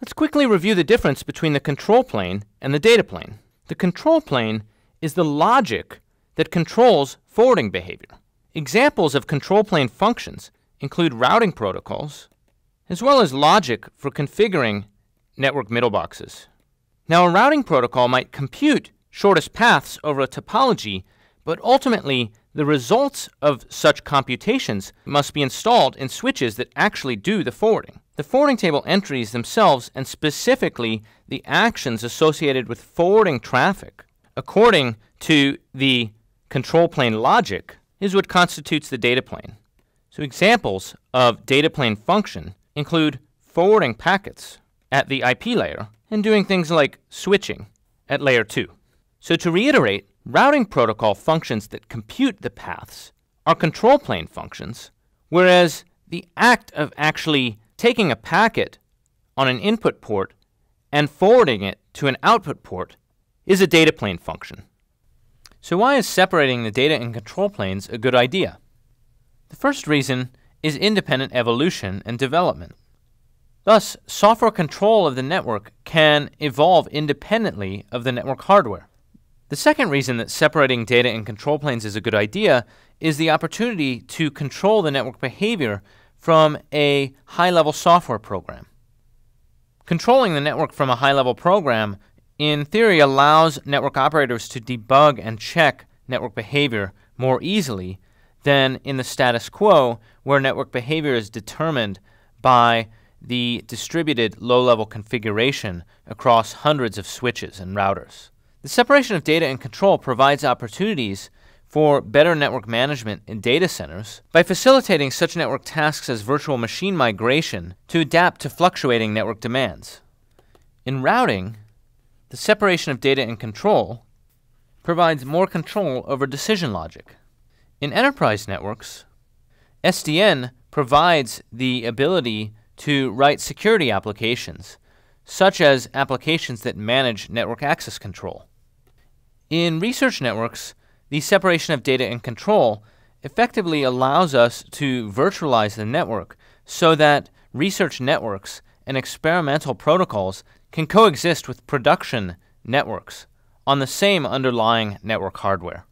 Let's quickly review the difference between the control plane and the data plane. The control plane is the logic that controls forwarding behavior. Examples of control plane functions include routing protocols, as well as logic for configuring network middleboxes. Now, a routing protocol might compute shortest paths over a topology, but ultimately, the results of such computations must be installed in switches that actually do the forwarding. The forwarding table entries themselves, and specifically the actions associated with forwarding traffic, according to the control plane logic, is what constitutes the data plane. So examples of data plane function include forwarding packets at the IP layer and doing things like switching at layer 2. So to reiterate, routing protocol functions that compute the paths are control plane functions, whereas the act of actually taking a packet on an input port and forwarding it to an output port is a data plane function. So why is separating the data and control planes a good idea? The first reason is independent evolution and development. Thus, software control of the network can evolve independently of the network hardware. The second reason that separating data and control planes is a good idea is the opportunity to control the network behavior from a high level software program. Controlling the network from a high level program, in theory, allows network operators to debug and check network behavior more easily than in the status quo, where network behavior is determined by the distributed low level configuration across hundreds of switches and routers. The separation of data and control provides opportunities for better network management in data centers by facilitating such network tasks as virtual machine migration to adapt to fluctuating network demands. In routing, the separation of data and control provides more control over decision logic. In enterprise networks, SDN provides the ability to write security applications, such as applications that manage network access control. In research networks, the separation of data and control effectively allows us to virtualize the network so that research networks and experimental protocols can coexist with production networks on the same underlying network hardware.